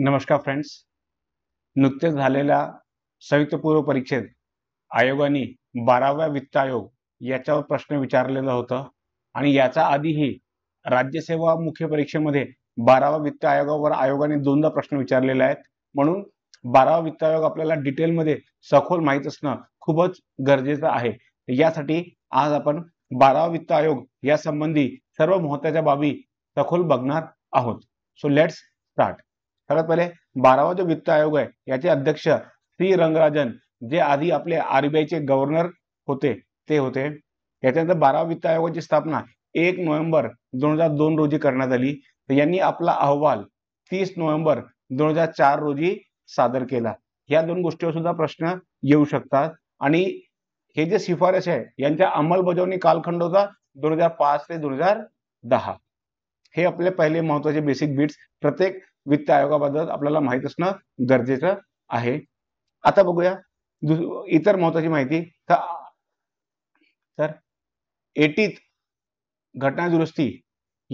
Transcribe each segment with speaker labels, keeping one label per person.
Speaker 1: नमस्कार फ्रेंड्स नुकतेच झालेल्या संयुक्त पूर्व परीक्षेत आयोगाने बाराव्या वित्त आयोग याच्यावर प्रश्न विचारलेला होता आणि याचा आधीही राज्यसेवा मुख्य परीक्षेमध्ये बारावा वित्त आयोगावर आयोगाने दोनदा प्रश्न विचारलेले आहेत म्हणून बारावा वित्त आयोग आपल्याला डिटेलमध्ये सखोल माहीत असणं खूपच गरजेचं आहे यासाठी आज आपण बारावा वित्त आयोग यासंबंधी सर्व महत्वाच्या बाबी सखोल बघणार आहोत सो लेट्स स्टार्ट सगळ्यात पहिले बारावा जो वित्त आयोग आहे याचे अध्यक्ष सी रंगराजन जे आधी आपले चे गव्हर्नर होते ते होते याच्यानंतर बारावा वित्त आयोगाची स्थापना एक नोव्हेंबर दोन हजार दोन रोजी करण्यात आली यांनी आपला अहवाल तीस नोव्हेंबर दोन हजार चार रोजी सादर केला या दोन गोष्टीवर सुद्धा प्रश्न येऊ शकतात आणि हे जे शिफारस आहे यांच्या अंमलबजावणी कालखंड होता दोन हजार पाच ते दोन हजार दहा हे आपले पहिले महत्वाचे बेसिक बीट्स प्रत्येक वित्त आयोगाबद्दल आपल्याला माहीत असणं गरजेचं आहे आता बघूया इतर महत्वाची माहिती तर एटीत घटना दुरुस्ती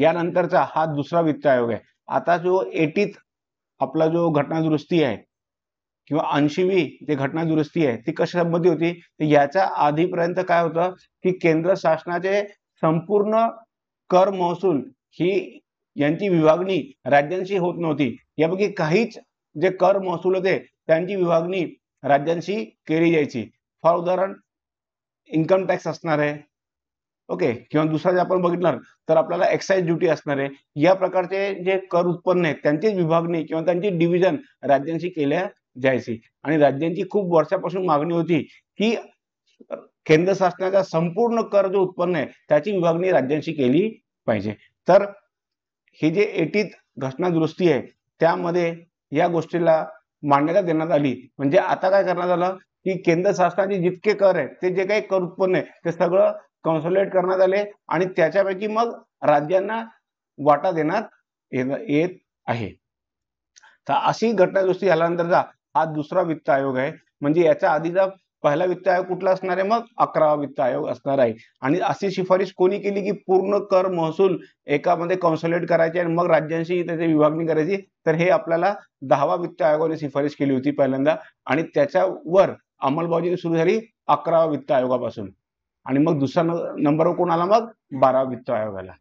Speaker 1: यानंतरचा हा दुसरा वित्त आयोग आहे आता जो एटीत आपला जो घटना दुरुस्ती आहे किंवा ऐंशीवी जे घटना दुरुस्ती आहे ती कशा संबंधी होती तर याच्या आधीपर्यंत काय होतं की केंद्र शासनाचे संपूर्ण कर महसूल ही यांची विभागणी राज्यांशी होत नव्हती यापैकी काहीच जे कर महसूल होते त्यांची विभागणी राज्यांशी केली जायची फॉर उदाहरण इन्कम टॅक्स असणार आहे ओके किंवा दुसरा जे आपण बघितलं तर आपल्याला एक्साईज ड्युटी असणार आहे या प्रकारचे जे कर उत्पन्न आहे त्यांचीच विभागणी किंवा त्यांची डिव्हिजन राज्यांशी केल्या जायची आणि राज्यांची खूप वर्षापासून मागणी होती की केंद्र शासनाचा संपूर्ण कर जो उत्पन्न आहे त्याची विभागणी राज्यांशी केली पाहिजे तर ही जे एटीत दुरुस्ती आहे त्यामध्ये या गोष्टीला मान्यता देण्यात आली म्हणजे आता काय करण्यात आलं की केंद्र शासनाचे जितके कर आहेत ते जे काही कर उत्पन्न आहे ते सगळं कॉन्सोलेट करण्यात आले आणि त्याच्यापैकी मग राज्यांना वाटा देण्यात येत आहे तर अशी घटनादुरुस्ती झाल्यानंतरचा हा दुसरा वित्त आयोग आहे म्हणजे याच्या आधीचा पहिला वित्त आयोग कुठला असणार आहे मग अकरावा वित्त आयोग असणार आहे आणि अशी शिफारस कोणी केली की पूर्ण कर महसूल एकामध्ये कॉन्सोलेट करायचे आणि मग राज्यांशी त्याची विभागणी करायची तर हे आपल्याला दहावा वित्त आयोगाने शिफारस केली होती पहिल्यांदा आणि त्याच्यावर अंमलबाजी सुरू झाली अकरावा वित्त आयोगापासून आणि मग दुसरा नंबरवर कोण आला मग बारावा वित्त आयोगाला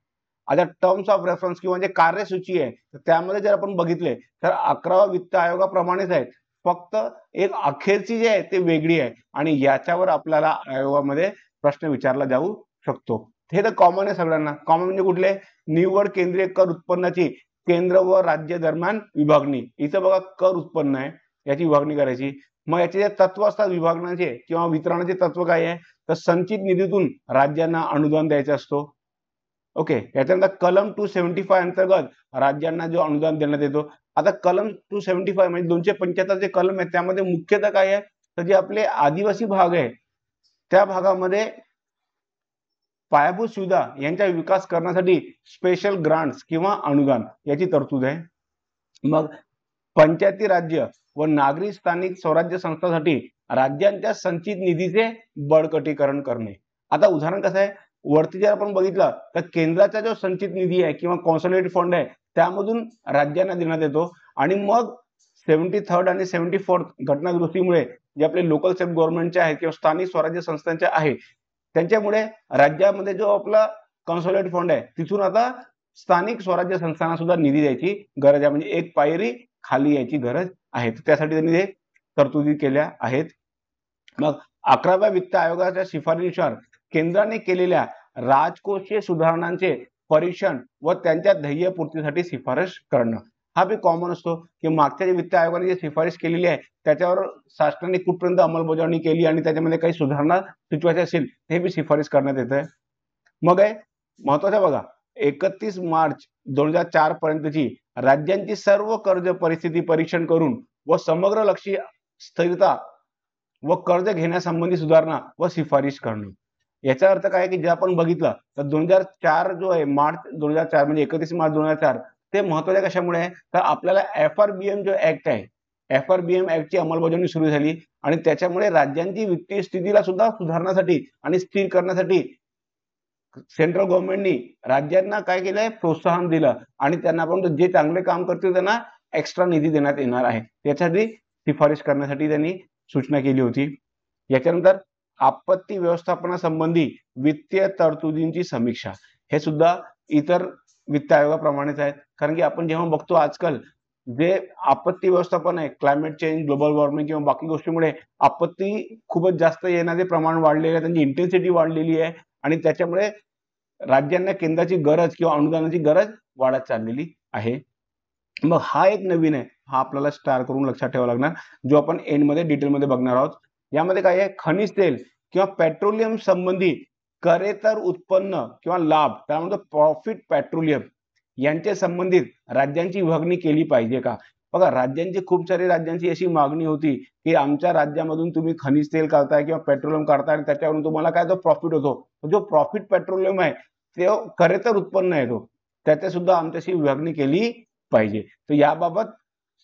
Speaker 1: आता टर्म्स ऑफ रेफरन्स किंवा जे कार्यसूची आहे तर त्यामध्ये जर आपण बघितले तर अकरावा वित्त आयोगाप्रमाणेच आहेत फक्त एक अखेरची जी आहे ते वेगळी आहे आणि याच्यावर आपल्याला आयोगामध्ये प्रश्न विचारला जाऊ शकतो हे तर कॉमन आहे सगळ्यांना कॉमन म्हणजे कुठले निव्वळ केंद्रीय कर उत्पन्नाची केंद्र व राज्य दरम्यान विभागणी इथं बघा कर उत्पन्न आहे याची विभागणी करायची मग याचे जे तत्व असतात विभागण्याचे किंवा वितरणाचे तत्व काय आहे तर संचित निधीतून राज्यांना अनुदान द्यायचा असतो ओके याच्यानंतर कलम टू सेव्हन्टी फाय अंतर्गत राज्यांना जो अनुदान देण्यात येतो आता कलम टू सेव्हन्टी फाय म्हणजे दोनशे पंच्याहत्तर जे कलम आहेत त्यामध्ये मुख्यतः काय आहे तर जे आपले आदिवासी भाग आहे त्या भागामध्ये पायाभूत सुविधा यांचा विकास करण्यासाठी स्पेशल ग्रांट्स किंवा अनुदान याची तरतूद आहे मग पंचायती राज्य व नागरी स्थानिक स्वराज्य संस्थांसाठी राज्यांच्या संचित निधीचे बळकटीकरण करणे आता उदाहरण कसं आहे वरती जर आपण बघितलं तर केंद्राचा जो संचित निधी आहे किंवा कॉन्सोलेटेड फंड आहे त्यामधून राज्यांना देण्यात येतो आणि मग सेव्हन्टी थर्ड आणि सेव्हन्टी फोर्थ घटनादृष्टीमुळे जे आपले लोकल सेल्फ गव्हर्नमेंटचे आहेत किंवा स्थानिक स्वराज्य संस्थांचे आहे त्यांच्यामुळे राज्यामध्ये जो आपला कॉन्सोलेट फंड आहे तिथून आता स्थानिक स्वराज्य संस्थांना सुद्धा निधी द्यायची गरज आहे म्हणजे एक पायरी खाली यायची गरज आहे त्यासाठी त्यांनी हे तरतुदी केल्या आहेत मग अकराव्या वित्त आयोगाच्या शिफारशीनुसार केंद्राने केलेल्या राजकोषीय सुधारणांचे परीक्षण व त्यांच्या ध्येयपूर्तीसाठी शिफारस करणं हा बी कॉमन असतो की मागच्या वित्त आयोगाने जे शिफारस केलेली आहे त्याच्यावर शासनाने कुठपर्यंत अंमलबजावणी केली आणि त्याच्यामध्ये काही सुधारणा सुचवायची असेल हे बी शिफारस करण्यात येत आहे मग आहे महत्वाचं बघा एकतीस मार्च दोन हजार चार पर्यंतची राज्यांची सर्व कर्ज परिस्थिती परीक्षण करून व समग्र लक्षी स्थिरता व कर्ज घेण्यासंबंधी सुधारणा व शिफारस करणं याचा अर्थ काय की जे आपण बघितलं तर दोन हजार चार जो आहे मार्च दोन हजार चार म्हणजे एकतीस मार्च दोन हजार चार ते महत्वाचे कशामुळे आहे तर आपल्याला एफ आर बी एम जो ऍक्ट आहे एफ आर बी एम ऍक्टची अंमलबजावणी सुरू झाली आणि त्याच्यामुळे राज्यांची वित्तीय स्थितीला सुद्धा सुधारण्यासाठी आणि स्थिर करण्यासाठी सेंट्रल गव्हर्नमेंटनी राज्यांना काय केलंय प्रोत्साहन दिलं आणि त्यांना आपण जे चांगले काम करतील त्यांना एक्स्ट्रा निधी देण्यात येणार आहे त्याच्यासाठी शिफारस करण्यासाठी त्यांनी सूचना केली होती याच्यानंतर आपत्ती व्यवस्थापना संबंधी वित्तीय तरतुदींची समीक्षा हे सुद्धा इतर वित्त आयोगाप्रमाणेच आहेत कारण की आपण जेव्हा बघतो आजकाल जे आपत्ती व्यवस्थापन आहे क्लायमेट चेंज ग्लोबल वॉर्मिंग किंवा बाकी गोष्टीमुळे आपत्ती खूपच जास्त येण्याचे प्रमाण वाढलेले आहे त्यांची इंटेन्सिटी वाढलेली आहे आणि त्याच्यामुळे राज्यांना केंद्राची गरज किंवा अनुदानाची गरज वाढत चाललेली आहे मग हा एक नवीन आहे हा आपल्याला स्टार करून लक्षात ठेवावा लागणार जो आपण एंडमध्ये डिटेलमध्ये बघणार आहोत यामध्ये काय आहे खनिज तेल किंवा पेट्रोलियम संबंधी करेतर उत्पन्न किंवा लाभ त्याला म्हणतो प्रॉफिट पेट्रोलियम यांच्या संबंधित राज्यांची विभागणी केली पाहिजे का बघा राज्यांची खूप सारी राज्यांची अशी मागणी होती की आमच्या राज्यामधून तुम्ही खनिज तेल काढताय किंवा पेट्रोलियम काढताय आणि त्याच्यावरून तुम्हाला काय तो प्रॉफिट होतो जो प्रॉफिट पेट्रोलियम आहे ते तर उत्पन्न आहे तो त्याच्या सुद्धा आमच्याशी विभागणी केली पाहिजे तर याबाबत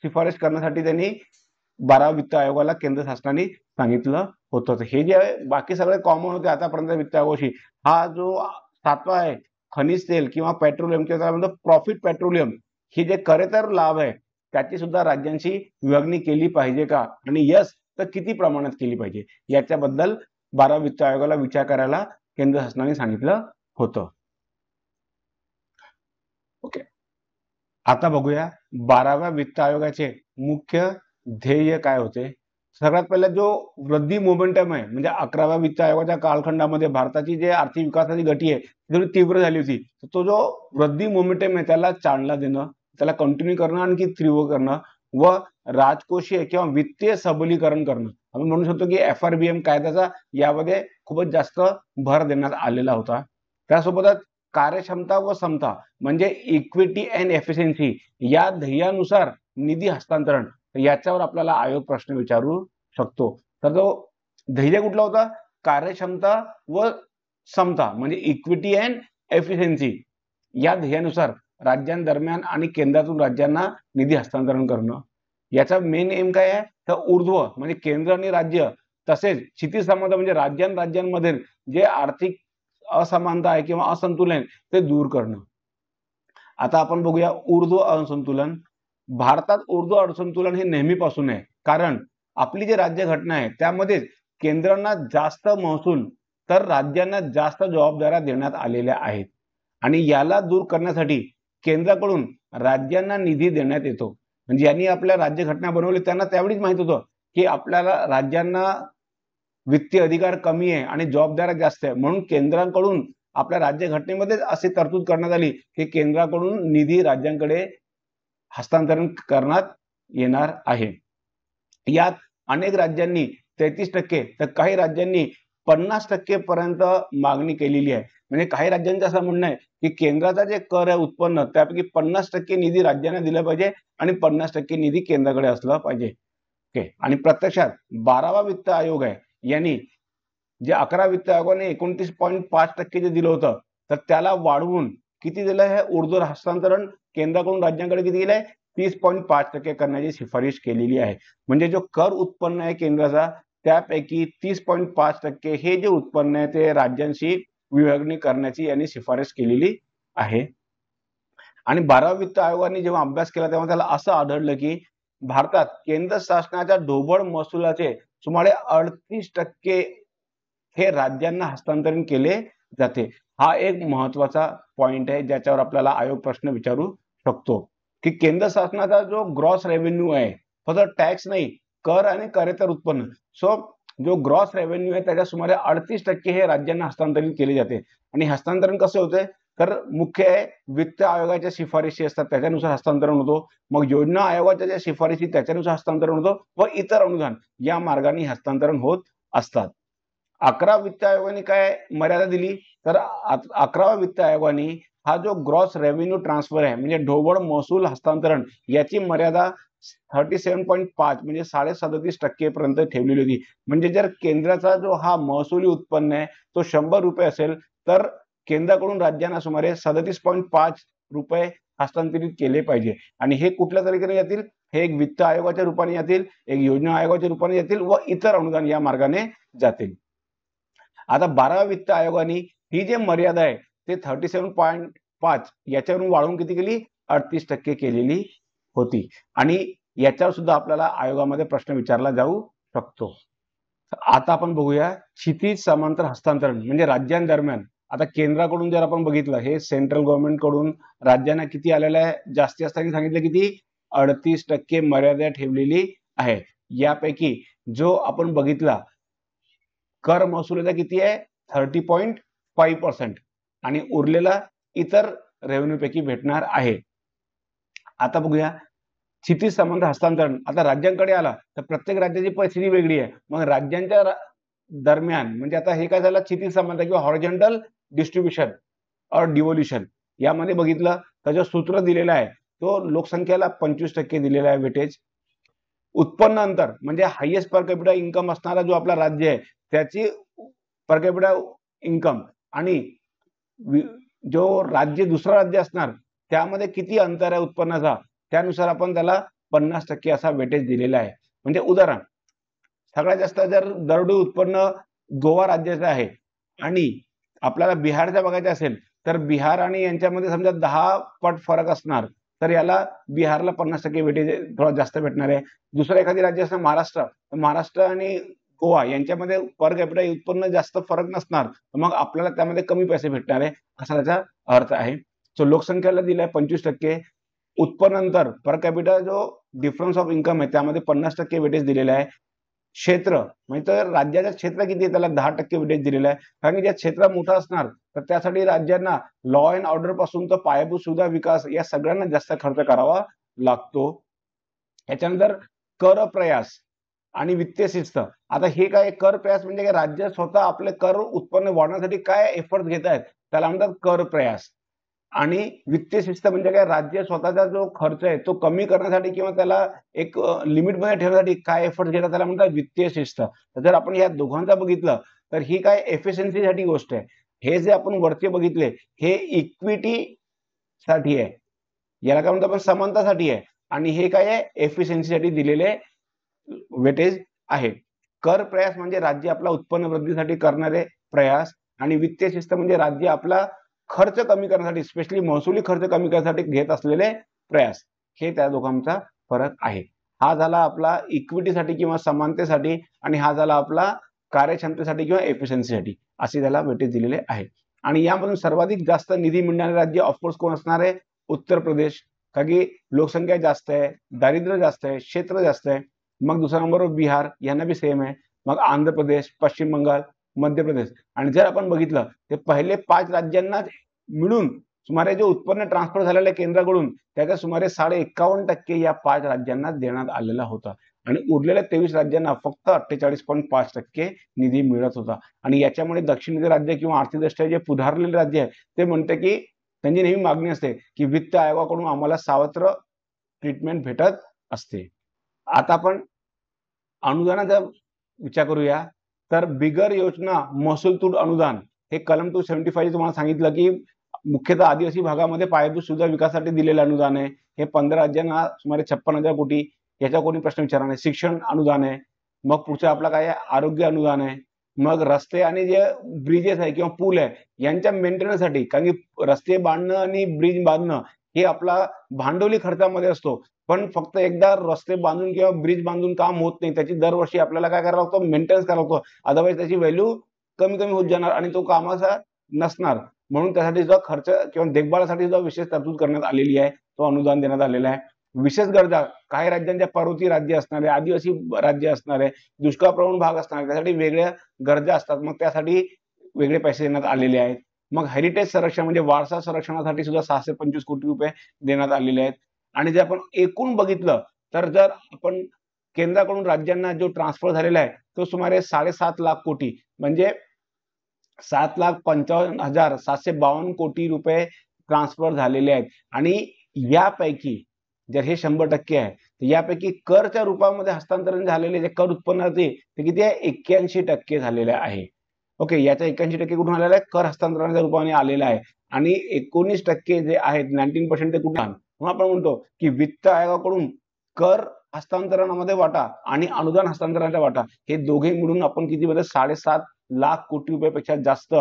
Speaker 1: शिफारस करण्यासाठी त्यांनी बारा वित्त आयोगाला केंद्र शासनाने सांगितलं होतं हे जे बाकी सगळे कॉमन होते आतापर्यंत वित्त आयोगाशी हा जो सातवा आहे खनिज तेल किंवा पेट्रोलियम किंवा प्रॉफिट पेट्रोलियम हे जे तर लाभ आहे त्याची सुद्धा राज्यांशी विभागणी केली पाहिजे का आणि यस तर किती प्रमाणात केली पाहिजे याच्याबद्दल बारा वित्त आयोगाला विचार करायला केंद्र शासनाने सांगितलं होतं ओके आता बघूया बाराव्या वित्त आयोगाचे मुख्य ध्येय काय होते सगळ्यात पहिला जो वृद्धी मोमेंटम आहे म्हणजे अकराव्या वित्त आयोगाच्या कालखंडामध्ये भारताची जे आर्थिक विकासाची गती आहे ती तीव्र झाली होती तो जो वृद्धी मोमेंटम आहे त्याला चालना देणं त्याला कंटिन्यू करणं आणखी तीव्र करणं व राजकोषीय किंवा वित्तीय सबलीकरण करणं आपण म्हणू शकतो की एफ आर बी एम कायद्याचा यामध्ये खूपच जास्त भर देण्यात आलेला होता त्यासोबतच कार्यक्षमता व क्षमता म्हणजे इक्विटी अँड एफिशियन्सी या ध्येयानुसार निधी हस्तांतरण याच्यावर आपल्याला आयोग प्रश्न विचारू शकतो तर जो धैर्य कुठला होता कार्यक्षमता व क्षमता म्हणजे इक्विटी अँड एफिशियन्सी या ध्येयानुसार राज्यांदरम्यान आणि केंद्रातून राज्यांना निधी हस्तांतरण करणं याचा मेन एम काय आहे तर ऊर्ध्व म्हणजे केंद्र आणि राज्य तसेच क्षितिज समानता म्हणजे राज्यां राज्यांमध्ये जे आर्थिक असमानता आहे किंवा असंतुलन ते दूर करणं आता आपण बघूया ऊर्ध्व असंतुलन भारतात उर्दू असंतुलन हे नेहमीपासून आहे कारण आपली जी घटना आहे त्यामध्येच केंद्रांना जास्त महसूल तर राज्यांना जास्त जबाबदाऱ्या देण्यात आलेल्या आहेत आणि याला दूर करण्यासाठी केंद्राकडून राज्यांना निधी देण्यात येतो म्हणजे यांनी आपल्या राज्यघटना बनवली त्यांना त्यावेळीच माहित होतं की आपल्याला राज्यांना वित्तीय अधिकार कमी आहे आणि जबाबदाऱ्या जास्त आहे म्हणून केंद्रांकडून आपल्या राज्यघटनेमध्येच अशी तरतूद करण्यात आली की केंद्राकडून निधी राज्यांकडे हस्तांतरण करण्यात येणार आहे यात अनेक राज्यांनी तेहतीस टक्के तर काही राज्यांनी पन्नास टक्के पर्यंत मागणी केलेली आहे म्हणजे काही राज्यांचं असं म्हणणं आहे की केंद्राचा जे कर आहे उत्पन्न त्यापैकी पन्नास टक्के निधी राज्यांना दिला पाहिजे आणि पन्नास टक्के निधी केंद्राकडे असला पाहिजे ओके आणि प्रत्यक्षात बारावा वित्त आयोग आहे यांनी जे अकरा वित्त आयोगाने एकोणतीस पॉईंट पाच टक्के जे दिलं होतं तर त्याला वाढवून किती दिलं हे उर्दू हस्तांतरण केंद्राकडून राज्यांकडे किती गेलाय तीस पॉईंट पाच टक्के करण्याची शिफारिश केलेली आहे म्हणजे जो कर उत्पन्न आहे केंद्राचा त्यापैकी तीस पॉईंट पाच टक्के हे जे उत्पन्न आहे ते राज्यांशी विभागणी करण्याची यांनी शिफारस केलेली आहे आणि बारावा वित्त आयोगाने जेव्हा अभ्यास केला तेव्हा त्याला असं आढळलं की भारतात केंद्र शासनाच्या ढोबळ महसुलाचे सुमारे अडतीस टक्के हे राज्यांना हस्तांतरण केले जाते हा एक महत्वाचा पॉइंट आहे ज्याच्यावर आपल्याला आयोग प्रश्न विचारू शकतो की केंद्र शासनाचा जो ग्रॉस रेव्हेन्यू आहे फक्त टॅक्स नाही कर आणि करेतर उत्पन्न सो जो ग्रॉस रेव्हेन्यू आहे त्याच्या सुमारे अडतीस टक्के हे राज्यांना हस्तांतरित केले जाते आणि हस्तांतरण कसे होते तर मुख्य आहे वित्त आयोगाच्या शिफारशी असतात त्याच्यानुसार हस्तांतरण होतो मग योजना आयोगाच्या ज्या शिफारशी त्याच्यानुसार हस्तांतरण होतो व इतर अनुदान या मार्गाने हस्तांतरण होत असतात अकरा वित्त आयोगाने काय मर्यादा दिली तर अकरावा वित्त आयोगाने हा जो ग्रॉस रेव्हेन्यू ट्रान्सफर आहे म्हणजे ढोबळ महसूल हस्तांतरण याची मर्यादा थर्टी सेवन पॉईंट पाच म्हणजे साडे सदतीस टक्केपर्यंत ठेवलेली होती म्हणजे जर केंद्राचा जो हा महसुली उत्पन्न आहे तो शंभर रुपये असेल तर केंद्राकडून राज्यांना सुमारे सदतीस पॉईंट पाच रुपये हस्तांतरित केले पाहिजे आणि हे कुठल्या तरीकेने येतील हे एक वित्त आयोगाच्या रूपाने येतील एक योजना आयोगाच्या रूपाने येतील व इतर अनुदान या मार्गाने जातील आता बाराव्या वित्त आयोगाने ही जे मर्यादा आहे ते थर्टी सेवन पॉईंट पाच याच्यावरून वाढवून किती केली अडतीस टक्के केलेली होती आणि याच्यावर सुद्धा आपल्याला आयोगामध्ये प्रश्न विचारला जाऊ शकतो आता आपण बघूया क्षितिज समांतर हस्तांतरण म्हणजे राज्यांदरम्यान आता केंद्राकडून जर आपण बघितलं हे सेंट्रल गव्हर्नमेंटकडून राज्यांना किती आलेलं आहे जास्ती असताना सांगितलं किती अडतीस टक्के मर्यादा ठेवलेली आहे यापैकी जो आपण बघितला कर महसुलाचा किती आहे थर्टी पॉईंट फाईव्ह पर्सेंट आणि उरलेला इतर पैकी भेटणार आहे आता बघूया क्षितिज संबंध हस्तांतरण आता राज्यांकडे आला तर प्रत्येक राज्याची परिस्थिती वेगळी आहे मग राज्यांच्या दरम्यान म्हणजे आता हे काय झालं स्थिती संबंध किंवा हॉरिजेंटल डिस्ट्रीब्युशन और डिव्होल्युशन यामध्ये बघितलं त्याचं सूत्र दिलेला आहे तो लोकसंख्येला पंचवीस टक्के दिलेला आहे वेटेज उत्पन्न अंतर म्हणजे हायेस्ट पर कॅपिटा इन्कम असणारा जो आपला राज्य आहे त्याची पर कॅपिटा इन्कम आणि जो राज्य दुसरं राज्य असणार त्यामध्ये किती अंतर आहे उत्पन्नाचा त्यानुसार आपण त्याला पन्नास टक्के असा वेटेज दिलेला आहे म्हणजे उदाहरण सगळ्यात जास्त जर दरडू उत्पन्न गोवा राज्याचं आहे आणि आपल्याला बिहारचा बघायचं असेल तर बिहार आणि यांच्यामध्ये समजा दहा पट फरक असणार तर याला बिहारला पन्नास टक्के वेटेज थोडा जास्त भेटणार आहे दुसरं एखादी राज्य असणार महाराष्ट्र महाराष्ट्र आणि गोवा यांच्यामध्ये पर कॅपिटल उत्पन्न जास्त फरक नसणार मग आपल्याला त्यामध्ये कमी पैसे भेटणार आहे असा त्याचा अर्थ आहे सो लोकसंख्येला दिलाय पंचवीस टक्के उत्पन्नानंतर पर कॅपिटल जो डिफरन्स ऑफ इन्कम आहे त्यामध्ये पन्नास टक्के वेटेज दिलेला आहे क्षेत्र म्हणजे तर राज्याचं क्षेत्र किती आहे त्याला दहा टक्के वेटेज दिलेलं आहे कारण की ज्या क्षेत्र मोठं असणार तर त्यासाठी राज्यांना लॉ अँड ऑर्डर पासून तर पायाभूत सुविधा विकास या सगळ्यांना जास्त खर्च करावा लागतो याच्यानंतर कर प्रयास आणि वित्तीय शिस्त आता हे काय कर प्रयास म्हणजे काय राज्य स्वतः आपले कर उत्पन्न वाढवण्यासाठी काय एफर्ट घेत आहेत त्याला म्हणतात कर प्रयास आणि वित्तीय शिस्त म्हणजे काय राज्य स्वतःचा जो खर्च आहे तो कमी करण्यासाठी किंवा त्याला एक लिमिट मध्ये ठेवण्यासाठी काय एफर्ट घेतात त्याला म्हणतात वित्तीय शिस्त तर जर आपण या दोघांचा बघितलं तर ही काय एफिशियन्सीसाठी गोष्ट आहे हे जे आपण वरती बघितले हे इक्विटी साठी आहे याला काय म्हणतो आपण समानतासाठी आहे आणि हे काय आहे एफिशियन्सीसाठी दिलेले वेटेज आहे कर प्रयास म्हणजे राज्य आपला उत्पन्न वृद्धीसाठी करणारे प्रयास आणि वित्तीय शिस्त म्हणजे राज्य आपला खर्च कमी करण्यासाठी स्पेशली महसुली खर्च कमी करण्यासाठी घेत असलेले प्रयास हे त्या दोघांचा फरक आहे हा झाला आपला इक्विटीसाठी किंवा समानतेसाठी आणि हा झाला आपला कार्यक्षमतेसाठी किंवा एफिशियन्सीसाठी असे त्याला वेटेज दिलेले आहे आणि यामधून सर्वाधिक जास्त निधी मिळणारे राज्य ऑफकोर्स कोण असणार आहे उत्तर प्रदेश कारण की लोकसंख्या जास्त आहे दारिद्र्य जास्त आहे क्षेत्र जास्त आहे मग दुसरा नंबरवर बिहार यांना बी सेम आहे मग आंध्र प्रदेश पश्चिम बंगाल मध्य प्रदेश आणि जर आपण बघितलं तर पहिले पाच राज्यांना मिळून सुमारे जे उत्पन्न ट्रान्सफर झालेलं आहे केंद्राकडून त्याचा सुमारे साडे एकावन्न टक्के या पाच राज्यांना देण्यात आलेला होता आणि उरलेल्या तेवीस राज्यांना फक्त अठ्ठेचाळीस पॉईंट पाच टक्के निधी मिळत होता आणि याच्यामुळे दक्षिणेचे राज्य किंवा आर्थिकदृष्ट्या जे पुधारलेले राज्य आहे ते म्हणते की त्यांची नेहमी मागणी असते की वित्त आयोगाकडून आम्हाला सावत्र ट्रीटमेंट भेटत असते आता आपण अनुदानाचा विचार करूया तर बिगर योजना महसूल तूट अनुदान हे कलम टू सेव्हन्टी फाईव्ह तुम्हाला सांगितलं की मुख्यतः आदिवासी भागामध्ये पायाभूत सुविधा विकासासाठी दिलेलं अनुदान आहे हे पंधरा राज्यांना सुमारे छप्पन हजार कोटी याचा कोणी प्रश्न विचारणार नाही शिक्षण अनुदान आहे मग पुढचं आपलं काय आरोग्य अनुदान आहे मग रस्ते आणि जे ब्रिजेस आहे किंवा पूल आहे यांच्या मेंटेनन्ससाठी कारण की रस्ते बांधणं आणि ब्रिज बांधणं हे आपला भांडवली खर्चामध्ये असतो पण फक्त एकदा रस्ते बांधून किंवा ब्रिज बांधून काम होत नाही त्याची दरवर्षी आपल्याला काय करावं लागतं मेंटेनन्स करावं लागतो अदरवाईज त्याची व्हॅल्यू कमी कमी होत जाणार आणि तो कामाचा नसणार म्हणून त्यासाठी सुद्धा खर्च किंवा देखभालासाठी सुद्धा विशेष तरतूद करण्यात आलेली आहे तो अनुदान देण्यात आलेला आहे विशेष गरजा काही राज्यांच्या पर्वती राज्य असणारे आदिवासी राज्य असणारे दुष्काळप्रवण भाग असणारे त्यासाठी वेगळ्या गरजा असतात मग त्यासाठी वेगळे पैसे देण्यात आलेले आहेत मग हेरिटेज संरक्षण म्हणजे वारसा संरक्षणासाठी सुद्धा सहाशे पंचवीस कोटी रुपये देण्यात आलेले आहेत आणि जर आपण एकूण बघितलं तर जर आपण केंद्राकडून राज्यांना जो ट्रान्सफर झालेला आहे तो सुमारे साडेसात लाख कोटी म्हणजे सात लाख पंचावन्न हजार सातशे बावन्न कोटी रुपये ट्रान्सफर झालेले आहेत आणि यापैकी जर हे शंभर टक्के आहे तर यापैकी करच्या रूपामध्ये हस्तांतरण झालेले जे कर उत्पन्नाचे ते किती आहे एक्क्याऐंशी टक्के झालेले आहे ओके याचा एक्क्याऐंशी टक्के कुठून आलेला आहे कर हस्तांतरणाच्या रूपाने आलेला आहे आणि एकोणीस टक्के जे आहेत नाईन्टीन पर्सेंट ते कुठून म्हणून आपण म्हणतो की वित्त आयोगाकडून कर हस्तांतरणामध्ये वाटा आणि अनुदान हस्तांतरणाच्या वाटा हे दोघे मिळून आपण किती मध्ये साडेसात लाख कोटी रुपयापेक्षा जास्त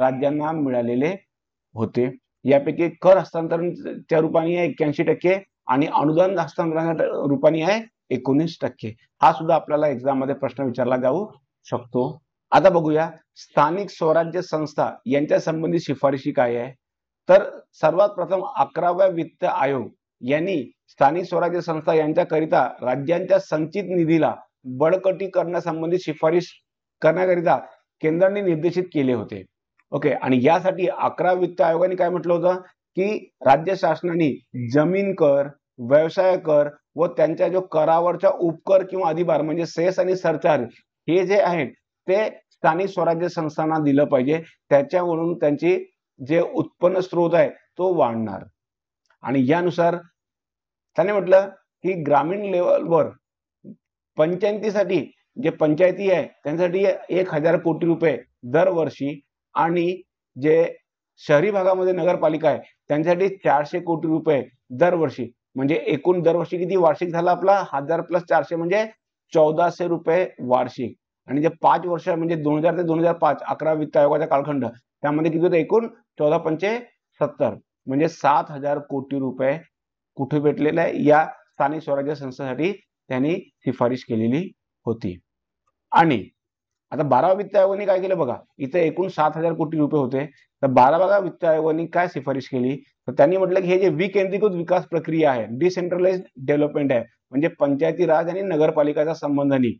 Speaker 1: राज्यांना मिळालेले होते यापैकी कर हस्तांतरणच्या रूपाने आहे एक्क्याऐंशी टक्के आणि अनुदान हस्तांतरणाच्या रूपाने आहे एकोणीस टक्के हा सुद्धा आपल्याला एक्झाम मध्ये प्रश्न विचारला जाऊ शकतो आता बघूया स्थानिक स्वराज्य संस्था यांच्या संबंधित शिफारशी काय आहे तर सर्वात प्रथम अकराव्या वित्त आयोग यांनी स्थानिक स्वराज्य संस्था यांच्याकरिता राज्यांच्या संचित निधीला बळकटी करण्यासंबंधी शिफारस करण्याकरिता केंद्राने निर्देशित केले होते ओके आणि यासाठी अकरा वित्त आयोगाने काय म्हटलं होतं की राज्य शासनाने जमीन कर व्यवसाय कर व त्यांच्या जो करावरच्या उपकर किंवा अधिभार म्हणजे सेस आणि सरचार्ज हे जे आहेत ते स्थानिक स्वराज्य संस्थांना दिलं पाहिजे त्याच्यावरून त्यांची जे उत्पन्न स्रोत आहे तो वाढणार आणि यानुसार त्याने म्हटलं की ग्रामीण लेवलवर पंचायतीसाठी जे पंचायती आहे त्यांच्यासाठी एक हजार कोटी रुपये दरवर्षी आणि जे शहरी भागामध्ये नगरपालिका आहे त्यांच्यासाठी चारशे कोटी रुपये दरवर्षी म्हणजे एकूण दरवर्षी किती वार्षिक झाला आपला हजार प्लस चारशे म्हणजे चौदाशे रुपये वार्षिक आणि जे पाच वर्ष म्हणजे दोन हजार ते दोन हजार पाच अकरा वित्त आयोगाचा कालखंड त्यामध्ये किती होतं एकूण चौदा पंचे सत्तर म्हणजे सात हजार कोटी रुपये कुठे भेटलेले आहे या स्थानिक स्वराज्य संस्थेसाठी त्यांनी शिफारिश केलेली होती आणि आता बारावा वित्त आयोगाने काय केलं बघा इथे एकूण सात हजार कोटी रुपये होते तर बारावा वित्त आयोगाने काय शिफारिश केली तर त्यांनी म्हटलं की हे जे विकेंद्रीकृत विकास प्रक्रिया आहे डिसेंट्रलाइज डेव्हलपमेंट आहे म्हणजे पंचायती राज आणि नगरपालिकाच्या संबंधाने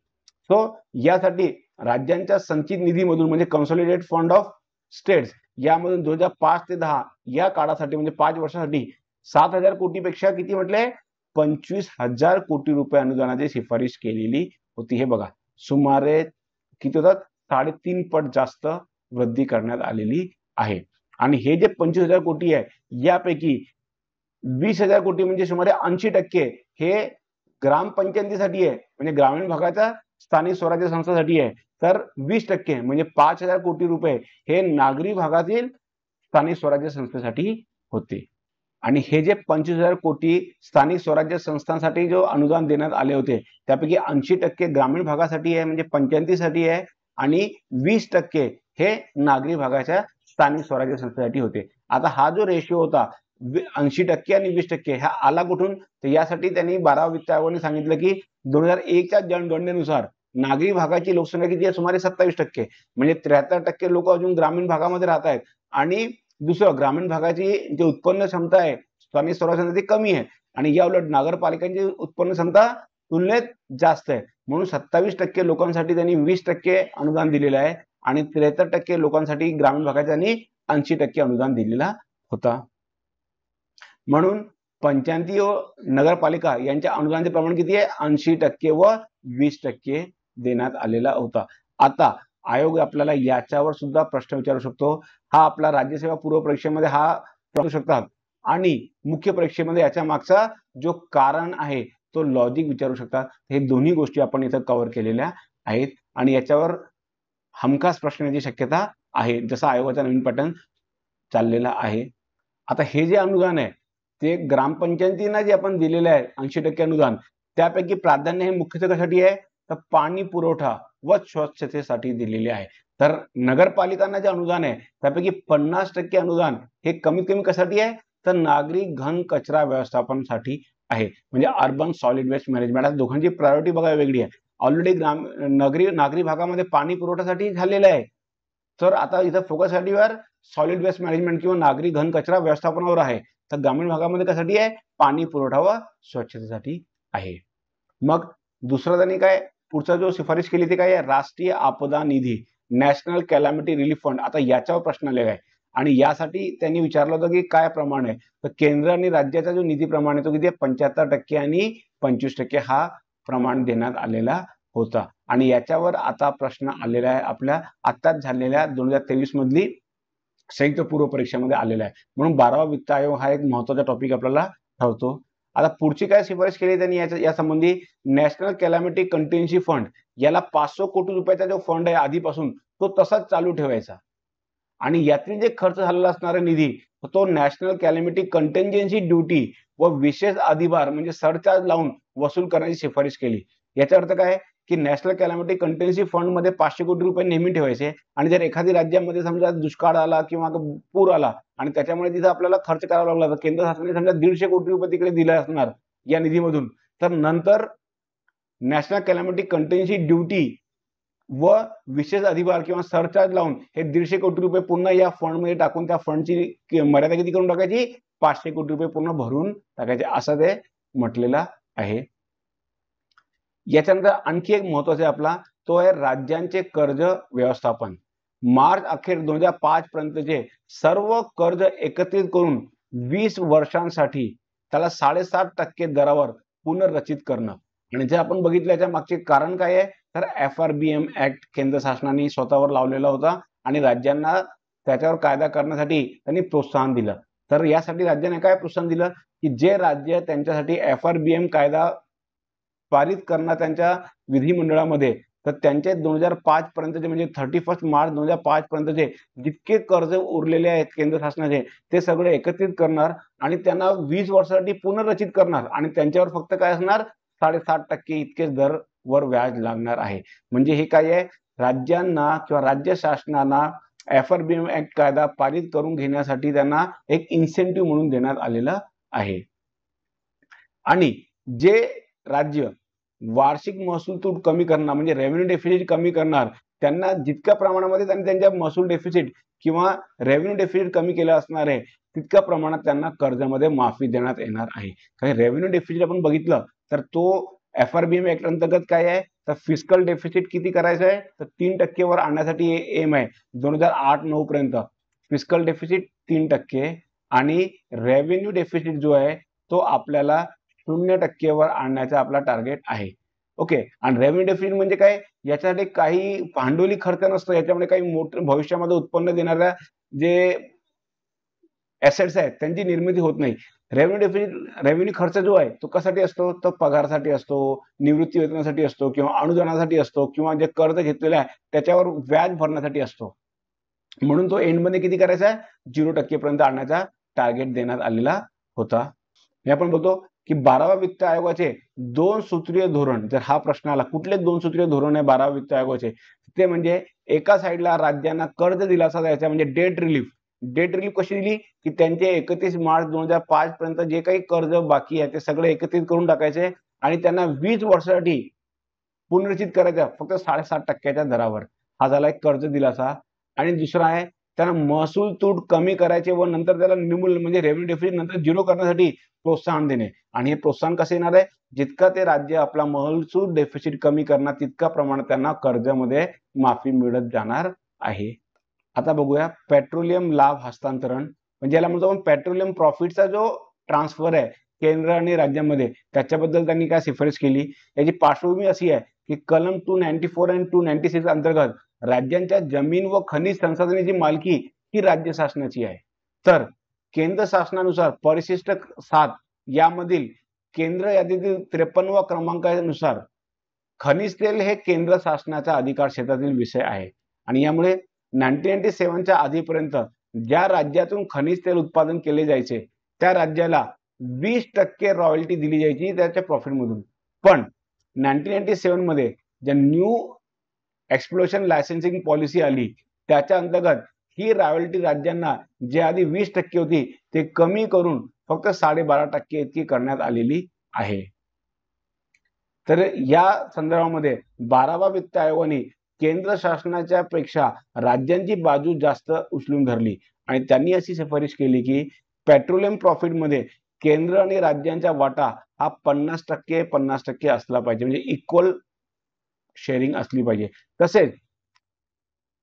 Speaker 1: सो यासाठी राज्यांच्या संचित निधीमधून म्हणजे कन्सॉलिडेट फंड ऑफ स्टेट्स यामधून दोन हजार पाच ते दहा या काळासाठी म्हणजे पाच वर्षासाठी सात हजार कोटीपेक्षा किती म्हटले पंचवीस हजार कोटी रुपये अनुदानाची शिफारस केलेली होती हे बघा सुमारे किती होतात साडेतीन पट जास्त वृद्धी करण्यात आलेली आहे आणि हे जे पंचवीस हजार कोटी आहे यापैकी वीस हजार कोटी म्हणजे सुमारे ऐंशी टक्के हे ग्रामपंचायतीसाठी आहे म्हणजे ग्रामीण भागाचा स्थानिक स्वराज्य संस्थेसाठी आहे तर वीस टक्के म्हणजे पाच हजार कोटी रुपये हे नागरी भागातील स्थानिक स्वराज्य संस्थेसाठी होते आणि हे जे पंचवीस हजार कोटी स्थानिक स्वराज्य संस्थांसाठी जो अनुदान देण्यात आले होते त्यापैकी ऐंशी टक्के ग्रामीण भागासाठी आहे म्हणजे पंचायतीसाठी आहे आणि वीस टक्के हे नागरी भागाच्या स्थानिक स्वराज्य संस्थेसाठी होते आता हा जो रेशिओ होता ऐंशी टक्के आणि वीस टक्के हा आला कुठून तर यासाठी त्यांनी बारावा वित्त आयोगाने सांगितलं की दोन हजार एकच्या जनगणनेनुसार नागरी भागाची लोकसंख्या किती आहे सुमारे सत्तावीस टक्के म्हणजे त्र्याहत्तर टक्के लोक अजून ग्रामीण भागामध्ये राहत आहेत आणि दुसरं ग्रामीण भागाची जे उत्पन्न क्षमता आहे स्थानिक स्वराज्य ती कमी आहे आणि या उलट नगरपालिकांची उत्पन्न क्षमता तुलनेत जास्त आहे म्हणून सत्तावीस टक्के लोकांसाठी त्यांनी वीस टक्के अनुदान दिलेलं आहे आणि त्र्याहत्तर टक्के लोकांसाठी ग्रामीण भागात त्यांनी ऐंशी टक्के अनुदान दिलेला होता म्हणून पंचायती व हो, नगरपालिका यांच्या अनुदानाचे प्रमाण किती आहे ऐंशी टक्के व वीस टक्के देण्यात आलेला होता आता आयोग आपल्याला याच्यावर सुद्धा प्रश्न विचारू शकतो हा आपला राज्यसेवा पूर्व परीक्षेमध्ये हा प्रश्न शकतात आणि मुख्य परीक्षेमध्ये याच्या मागचा जो कारण आहे तो लॉजिक विचारू शकतात हे दोन्ही गोष्टी आपण इथं कव्हर केलेल्या आहेत आणि याच्यावर हमखास प्रश्न येण्याची शक्यता आहे जसा आयोगाचा नवीन पॅटर्न चाललेला आहे आता हे जे अनुदान आहे ते ग्रामपंचायतींना जे आपण दिलेले आहे ऐंशी टक्के अनुदान त्यापैकी प्राधान्य हे मुख्यतः कशासाठी आहे तर पाणी पुरवठा व स्वच्छतेसाठी दिलेले आहे तर नगरपालिकांना जे अनुदान आहे त्यापैकी पन्नास टक्के अनुदान हे कमीत कमी कशासाठी आहे तर नागरी घन कचरा व्यवस्थापनासाठी आहे म्हणजे अर्बन सॉलिड वेस्ट मॅनेजमेंट आता दोघांची प्रायोरिटी बघा वेगळी आहे ऑलरेडी ग्राम नगरी नागरी भागामध्ये पाणी पुरवठ्यासाठी झालेलं आहे तर आता इथं फोकस वर सॉलिड वेस्ट मॅनेजमेंट किंवा नागरी घन कचरा व्यवस्थापनावर आहे तर ग्रामीण भागामध्ये कशासाठी आहे पाणी पुरवठा व स्वच्छतेसाठी आहे मग दुसरा त्यांनी काय पुढचा जो शिफारस केली ती काय राष्ट्रीय आपदा निधी नॅशनल कॅलॅमिटी रिलीफ फंड आता याच्यावर प्रश्न आलेला आहे आणि यासाठी त्यांनी विचारलं होतं की काय प्रमाण आहे तर केंद्र आणि राज्याचा जो निधी प्रमाण आहे तो किती पंच्याहत्तर टक्के आणि पंचवीस टक्के हा प्रमाण देण्यात आलेला होता आणि याच्यावर आता प्रश्न आलेला आहे आपल्या आत्ताच झालेल्या दोन हजार तेवीस मधली संयुक्त पूर्व परीक्षेमध्ये आलेला आहे म्हणून बारावा वित्त आयोग हा एक महत्वाचा टॉपिक आपल्याला ठरतो आता पुढची काय शिफारस केली त्यांनी याच्या यासंबंधी नॅशनल कॅलॅमिटी कंटेन्सी फंड याला पाचशे कोटी रुपयाचा जो फंड आहे आधीपासून तो तसाच चालू ठेवायचा आणि यातील जे खर्च झालेला असणारा निधी तो नॅशनल कॅलॅमिटी कंटेन्जन्सी ड्युटी व विशेष अधिभार म्हणजे सरचार्ज लावून वसूल करण्याची शिफारस केली याचा अर्थ काय की नॅशनल कॅलॅमिटी कंटेन्सी मध्ये पाचशे कोटी रुपये नेहमी ठेवायचे आणि जर एखादी राज्यामध्ये समजा दुष्काळ आला किंवा पूर आला आणि त्याच्यामुळे तिथं आपल्याला खर्च करावा लागला तर केंद्र शासनाने समजा दीडशे कोटी रुपये तिकडे दिले असणार या निधीमधून तर नंतर नॅशनल कॅलॅमिटी कंटेन्सी ड्युटी व विशेष अधिभार किंवा सरचार्ज लावून हे दीडशे कोटी रुपये पुन्हा या फंड मध्ये टाकून त्या फंडची मर्यादा किती करून टाकायची पाचशे कोटी रुपये पूर्ण भरून टाकायचे असं ते म्हटलेलं आहे याच्यानंतर आणखी एक महत्वाचा आपला तो आहे राज्यांचे कर्ज व्यवस्थापन मार्च अखेर दोन हजार पाच पर्यंतचे सर्व कर्ज एकत्रित करून वीस वर्षांसाठी त्याला साडेसात टक्के दरावर पुनर्रचित करणं आणि जे आपण बघितलं याच्या मागचे कारण काय आहे तर F R B M act केंद्र शासनाने स्वतःवर लावलेला होता आणि राज्यांना त्याच्यावर कायदा करण्यासाठी त्यांनी प्रोत्साहन दिलं तर यासाठी राज्याने काय प्रोत्साहन दिलं की जे राज्य त्यांच्यासाठी एफ आर बी एम कायदा पारित करणं त्यांच्या विधिमंडळामध्ये तर त्यांचे दोन हजार पाच पर्यंतचे म्हणजे थर्टी फर्स्ट मार्च दोन हजार पाच पर्यंतचे जितके कर्ज उरलेले आहेत केंद्र शासनाचे ते सगळे एकत्रित करणार आणि त्यांना वीस वर्षासाठी पुनर्रचित करणार आणि त्यांच्यावर फक्त काय असणार साडेसात टक्के इतकेच दर वर व्याज लागणार आहे म्हणजे हे काय आहे राज्यांना किंवा राज्य शासनाला एफ ऍक्ट कायदा पारित करून घेण्यासाठी त्यांना एक इन्सेंटिव्ह म्हणून देण्यात आलेला आहे आणि जे राज्य वार्षिक महसूल तूट कमी करणार म्हणजे रेव्हेन्यू डेफिसिट कमी करणार त्यांना जितक्या प्रमाणामध्ये त्यांनी त्यांच्या महसूल डेफिसिट किंवा रेव्हेन्यू डेफिसिट कमी केलं असणार आहे तितक्या प्रमाणात त्यांना कर्जामध्ये माफी देण्यात येणार आहे कारण रेव्हेन्यू डेफिसिट आपण बघितलं तर तो F R B M act अंतर्गत काय आहे तर फिस्कल डेफिसिट किती करायचं आहे तर तीन टक्केवर आणण्यासाठी एम आहे दोन हजार आठ नऊ पर्यंत फिस्कल डेफिसिट तीन टक्के आणि रेव्हेन्यू डेफिसिट जो आहे तो आपल्याला शून्य टक्केवर आणण्याचा आपला टार्गेट आहे ओके आणि रेव्हेन्यू डेफिसिट म्हणजे काय याच्यासाठी काही भांडवली खर्च नसतो याच्यामध्ये काही मोठ भविष्यामध्ये उत्पन्न देणाऱ्या जे ऍसेट्स आहेत त्यांची निर्मिती होत नाही रेव्हेन्यू डेफिसिट रेव्हेन्यू खर्च जो आहे तो कशासाठी असतो तर पगारासाठी असतो निवृत्ती वेतनासाठी असतो किंवा अनुदानासाठी असतो किंवा जे कर्ज घेतलेलं आहे त्याच्यावर व्याज भरण्यासाठी असतो म्हणून तो एंडमध्ये किती करायचा आहे झिरो टक्केपर्यंत आणण्याचा टार्गेट देण्यात आलेला होता हे आपण बोलतो की बारावा वित्त आयोगाचे दोन सूत्रीय धोरण जर हा प्रश्न आला कुठले दोन सूत्रीय धोरण आहे बारावा वित्त आयोगाचे ते म्हणजे एका साईडला राज्यांना कर्ज दिलासा द्यायचा म्हणजे डेट रिलीफ डेट रिलीफ कशी दिली की त्यांचे एकतीस मार्च दोन हजार पाच पर्यंत जे काही कर्ज बाकी आहे ते सगळे एकत्रित करून टाकायचे आणि त्यांना वीस वर्षासाठी पुनर्चित करायचं फक्त साडेसात टक्क्याच्या दरावर हा झाला एक कर्ज दिलासा आणि दुसरा आहे त्यांना महसूल तूट कमी करायचे व नंतर त्याला निमूल म्हणजे रेव्हेन्यू डेफिसिट नंतर झिरो करण्यासाठी प्रोत्साहन देणे आणि हे प्रोत्साहन कसे येणार आहे जितका ते राज्य आपला महसूल डेफिसिट कमी करणार तितका प्रमाणात त्यांना कर्जामध्ये माफी मिळत जाणार आहे आता बघूया पेट्रोलियम लाभ हस्तांतरण म्हणजे याला म्हणतो आपण पेट्रोलियम प्रॉफिटचा जो ट्रान्सफर आहे केंद्र आणि राज्यामध्ये त्याच्याबद्दल त्यांनी काय शिफारस केली याची पार्श्वभूमी अशी आहे की कलम two ninety four and two ninety six अंतर्गत राज्यांच्या जमीन व खनिज संसाधनेची मालकी ही राज्य शासनाची आहे तर केंद्र शासनानुसार परिशिष्ट सात यामधील केंद्र यादीतील त्रेपन्नवा क्रमांकानुसार खनिज तेल हे केंद्र शासनाच्या अधिकार क्षेत्रातील विषय आहे आणि यामुळे नाईन्टीन नाईन्टी सेव्हनच्या आधीपर्यंत ज्या राज्यातून खनिज तेल उत्पादन केले जायचे त्या राज्याला वीस टक्के रॉयल्टी दिली जायची त्याच्या प्रॉफिटमधून पण नाईन्टीन नाईन्टी मध्ये ज्या न्यू एक्सप्लोशन लायसन्सिंग पॉलिसी आली त्याच्या अंतर्गत ही रॉयल्टी राज्यांना जे आधी वीस टक्के होती ते कमी करून फक्त साडेबारा टक्के इतकी करण्यात आलेली आहे तर या संदर्भामध्ये बारावा वित्त आयोगाने केंद्र शासनाच्या पेक्षा राज्यांची बाजू जास्त उचलून धरली आणि त्यांनी अशी सिफारिश केली की पेट्रोलियम प्रॉफिटमध्ये केंद्र आणि राज्यांचा वाटा हा पन्नास टक्के पन्नास टक्के असला पाहिजे म्हणजे इक्वल शेअरिंग असली पाहिजे तसेच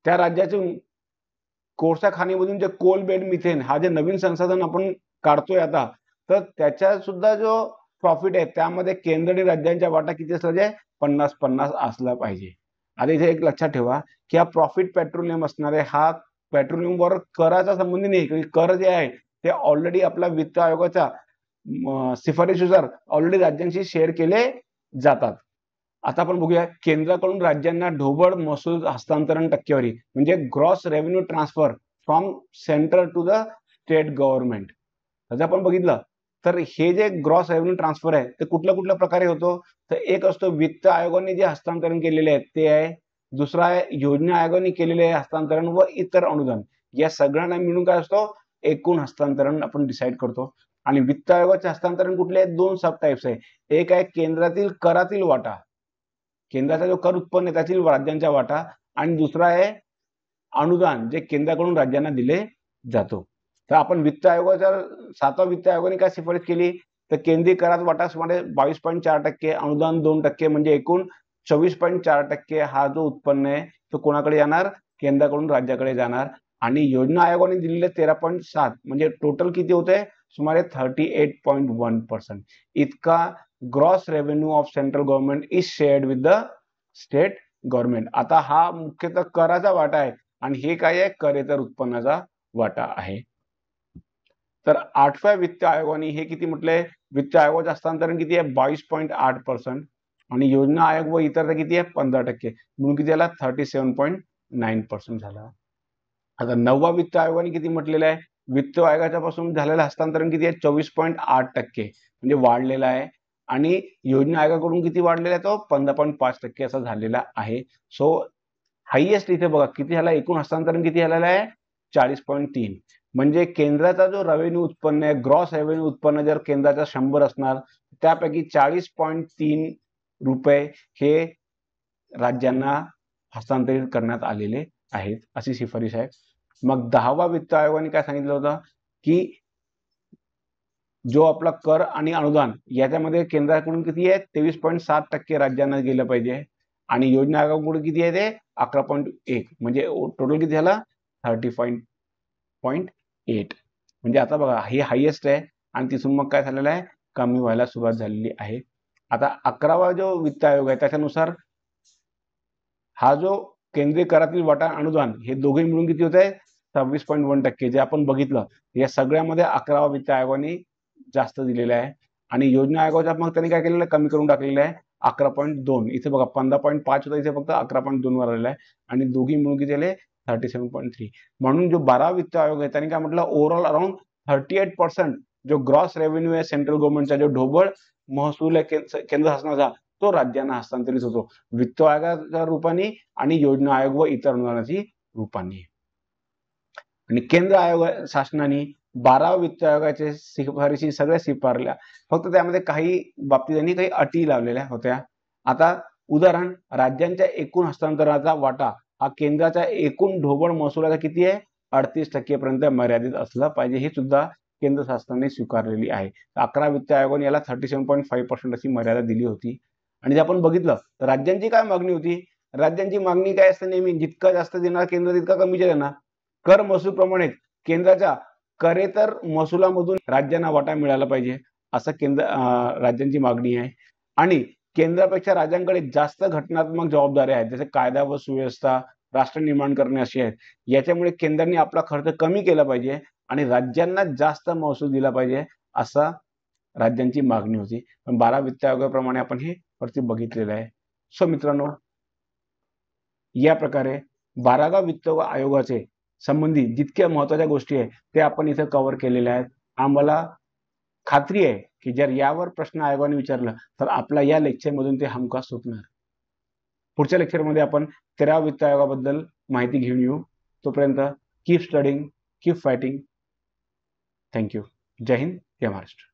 Speaker 1: त्या राज्यातून कोळसा खाणीमधून जे कोल बेड मिथेन हा जे नवीन संसाधन आपण काढतोय आता तर त्याच्या सुद्धा जो प्रॉफिट आहे त्यामध्ये केंद्र आणि राज्यांच्या वाटा किती असला जे पन्नास पन्नास असला पाहिजे आणि इथे एक लक्षात ठेवा की हा प्रॉफिट पेट्रोलियम असणारे हा पेट्रोलियमवर कराचा संबंधी नाही कर जे आहे ते ऑलरेडी आपल्या वित्त आयोगाच्या शिफारशीनुसार ऑलरेडी राज्यांशी शेअर केले जातात आता आपण बघूया केंद्राकडून राज्यांना ढोबळ महसूल हस्तांतरण टक्केवारी म्हणजे gross revenue transfer from centre to the state government जर आपण बघितलं तर हे जे ग्रॉस रेव्हेन्यू ट्रान्सफर आहे ते कुठल्या कुठल्या प्रकारे होतो तर एक असतो वित्त आयोगाने जे हस्तांतरण केलेले आहे ते आहे दुसरा आहे योजना आयोगाने केलेले आहे हस्तांतरण व इतर अनुदान या सगळ्यांना मिळून काय असतो एकूण हस्तांतरण आपण डिसाईड करतो आणि वित्त आयोगाचे हस्तांतरण कुठले आहे दोन सब टाईप्स आहे एक आहे केंद्रातील करातील वाटा केंद्राचा जो कर उत्पन्न आहे त्यातील राज्यांचा वाटा आणि दुसरा आहे अनुदान जे केंद्राकडून राज्यांना दिले जातो तर आपण वित्त आयोगाच्या सातवा वित्त आयोगाने काय शिफारस केली तर केंद्रीय करात वाटा सुमारे बावीस पॉईंट चार टक्के अनुदान दोन टक्के म्हणजे एकूण चोवीस पॉईंट चार टक्के हा जो उत्पन्न आहे तो कोणाकडे जाणार केंद्राकडून राज्याकडे जाणार आणि योजना आयोगाने दिलेले तेरा पॉईंट सात म्हणजे टोटल किती होते सुमारे thirty eight point one percent इतका gross revenue of central government is shared with the state government आता हा मुख्यतः कराचा वाटा आहे आणि हे काय आहे करेतर उत्पन्नाचा वाटा आहे तर आठव्या वित्त आयोगाने हे किती म्हटलंय वित्त आयोगाचं हस्तांतरण किती आहे बावीस पॉईंट आठ पर्सेंट आणि योजना आयोग व इतर किती आहे पंधरा टक्के म्हणून किती झाला thirty seven point nine percent झाला आता नववा वित्त आयोगाने किती म्हटलेलं आहे वित्त आयोगाच्या पासून झालेलं हस्तांतरण किती आहे चोवीस पॉईंट आठ टक्के म्हणजे वाढलेलं आहे आणि योजना आयोगाकडून किती वाढलेला आहे तो पंधरा पॉईंट पाच टक्के असा झालेला आहे सो हायएस्ट इथे बघा किती झाला एकूण हस्तांतरण किती झालेलं आहे चाळीस पॉईंट तीन म्हणजे केंद्राचा जो रेव्हेन्यू उत्पन्न आहे ग्रॉस रेव्हेन्यू उत्पन्न जर केंद्राचा शंभर असणार त्यापैकी चाळीस पॉईंट तीन रुपये हे राज्यांना हस्तांतरित करण्यात आलेले आहेत अशी शिफारिश आहे मग दहावा वित्त आयोगाने काय सांगितलं होतं की जो आपला कर आणि अनुदान याच्यामध्ये केंद्राकडून किती आहे तेवीस पॉईंट सात टक्के राज्यांना गेलं पाहिजे आणि योजना आयोगाकडून किती आहे ते अकरा पॉईंट एक म्हणजे टोटल किती झाला थर्टी पॉईंट पॉईंट एट म्हणजे आता बघा हे हायेस्ट आहे आणि तिथून मग काय झालेलं आहे कमी व्हायला सुरुवात झालेली आहे आता अकरावा जो वित्त आयोग आहे त्याच्यानुसार हा जो केंद्रीय करातील वाटा अनुदान हे दोघे मिळून किती होत आहे सव्वीस पॉईंट वन टक्के जे आपण बघितलं या सगळ्यामध्ये अकरावा वित्त आयोगाने जास्त दिलेलं आहे आणि योजना आयोगाच्या मग त्यांनी काय केलेलं कमी करून टाकलेलं आहे अकरा पॉईंट दोन इथे बघा पंधरा पॉईंट पाच होता इथे फक्त अकरा पॉईंट दोन वर आलेला आहे आणि दोघी मिळून किती झाले थर्टी सेव्हन पॉईंट थ्री म्हणून जो बारा वित्त आयोग आहे त्यांनी काय म्हटलं overall around thirty eight percent जो ग्रॉस रेव्हेन्यू आहे सेंट्रल गव्हर्नमेंटचा जो ढोबळ महसूल आहे केंद्र शासनाचा तो राज्यांना हस्तांतरित होतो वित्त आयोगाच्या रूपाने आणि योजना आयोग व इतर अनुदानाची रूपाने आणि केंद्र आयोग शासनाने बारा वित्त आयोगाच्या शिफारशी सगळ्या स्वीकारल्या फक्त त्यामध्ये काही बाबतीत त्यांनी काही अटी लावलेल्या होत्या आता उदाहरण राज्यांच्या एकूण हस्तांतरणाचा वाटा हा केंद्राच्या एकूण ढोबळ महसुलाचा किती आहे अडतीस टक्केपर्यंत मर्यादित असला पाहिजे हे सुद्धा केंद्र शासनाने स्वीकारलेली आहे अकरा वित्त आयोगाने याला thirty seven point five percent अशी मर्यादा दिली होती आणि जे आपण बघितलं तर राज्यांची काय मागणी होती राज्यांची मागणी काय असते नेहमी जितका जास्त देणार केंद्र तितका कमीचे देणार कर महसूल प्रमाणेच केंद्राच्या करे तर महसुलामधून राज्यांना वाटा मिळाला पाहिजे असं केंद्र राज्यांची मागणी आहे आणि केंद्रापेक्षा राज्यांकडे जास्त घटनात्मक जबाबदाऱ्या आहेत जसे कायदा व सुव्यवस्था राष्ट्र निर्माण करणे अशी आहेत याच्यामुळे केंद्राने आपला खर्च कमी केला पाहिजे आणि राज्यांना जास्त महसूल दिला पाहिजे असा राज्यांची मागणी होती पण बारा वित्त आयोगाप्रमाणे आपण हे वरती बघितलेलं आहे सो मित्रांनो या प्रकारे बाराव्या वित्त आयोगाचे संबंधी जितक्या महत्वाच्या गोष्टी आहेत ते आपण इथं कव्हर केलेल्या आहेत आम्हाला खात्री आहे की जर यावर प्रश्न आयोगाने विचारला तर आपला या लेक्चरमधून ते हमखास सुटणार पुढच्या लेक्चरमध्ये आपण तेरा वित्त आयोगाबद्दल माहिती घेऊन येऊ तोपर्यंत keep studying keep fighting thank you जय हिंद जय महाराष्ट्र